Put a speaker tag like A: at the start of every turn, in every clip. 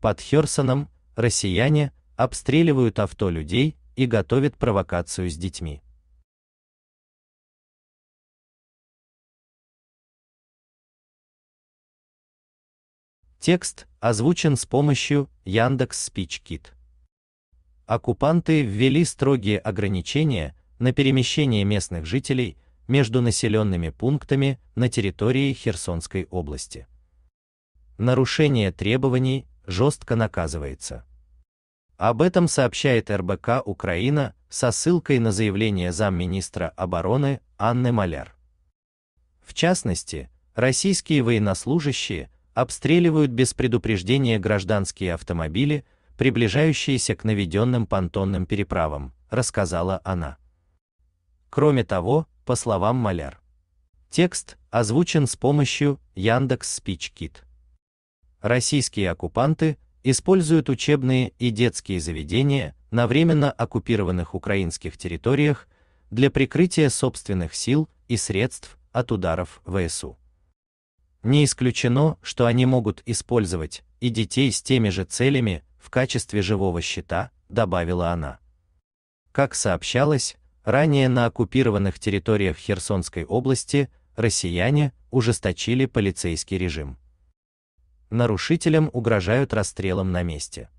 A: Под Херсоном россияне обстреливают авто людей и готовят провокацию с детьми. Текст озвучен с помощью Яндекс Speech Оккупанты ввели строгие
B: ограничения на перемещение местных жителей между населенными пунктами на территории Херсонской области. Нарушение требований жестко наказывается. Об этом сообщает РБК Украина со ссылкой на заявление замминистра обороны Анны Маляр. В частности, российские военнослужащие обстреливают без предупреждения гражданские автомобили, приближающиеся к наведенным понтонным переправам, рассказала она. Кроме того, по словам Маляр, текст озвучен с помощью Яндекс Спичкит. Российские оккупанты используют учебные и детские заведения на временно оккупированных украинских территориях для прикрытия собственных сил и средств от ударов ВСУ. Не исключено, что они могут использовать и детей с теми же целями в качестве живого щита, добавила она. Как сообщалось, ранее на оккупированных территориях Херсонской области россияне ужесточили полицейский режим. Нарушителям угрожают расстрелом на месте.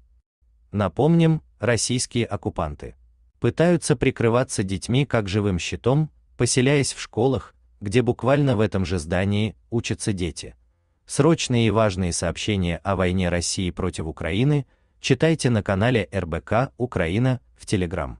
B: Напомним, российские оккупанты пытаются прикрываться детьми как живым щитом, поселяясь в школах, где буквально в этом же здании учатся дети. Срочные и важные сообщения о войне России против
A: Украины читайте на канале РБК Украина в Телеграм.